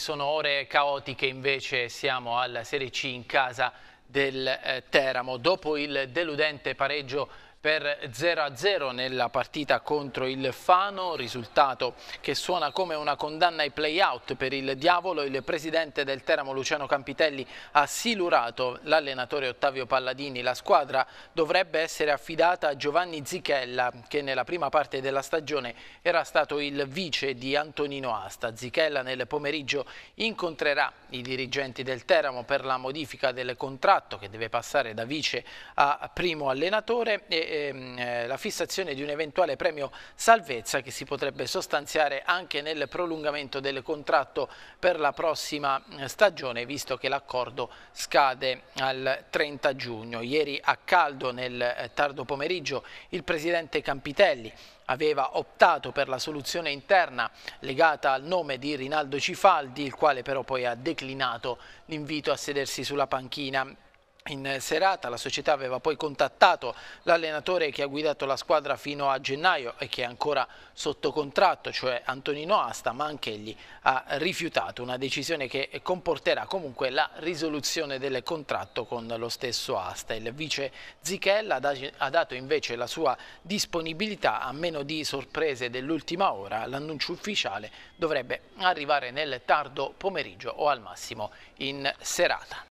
Sono ore caotiche, invece siamo alla Serie C in casa del eh, Teramo. Dopo il deludente pareggio per 0-0 nella partita contro il Fano, risultato che suona come una condanna ai play-out per il Diavolo. Il presidente del Teramo Luciano Campitelli ha silurato l'allenatore Ottavio Palladini. La squadra dovrebbe essere affidata a Giovanni Zichella che nella prima parte della stagione era stato il vice di Antonino Asta. Zichella nel pomeriggio incontrerà i dirigenti del Teramo per la modifica del contratto che deve passare da vice a primo allenatore e ehm, eh, la fissazione di un eventuale premio salvezza che si potrebbe sostanziare anche nel prolungamento del contratto per la prossima eh, stagione visto che l'accordo scade al 30 giugno. Ieri a caldo nel eh, tardo pomeriggio il presidente Campitelli aveva optato per la soluzione interna legata al nome di Rinaldo Cifaldi, il quale però poi ha declinato l'invito a sedersi sulla panchina in serata la società aveva poi contattato l'allenatore che ha guidato la squadra fino a gennaio e che è ancora sotto contratto, cioè Antonino Asta, ma anche egli ha rifiutato una decisione che comporterà comunque la risoluzione del contratto con lo stesso Asta. Il vice Zichella ha dato invece la sua disponibilità a meno di sorprese dell'ultima ora. L'annuncio ufficiale dovrebbe arrivare nel tardo pomeriggio o al massimo in serata.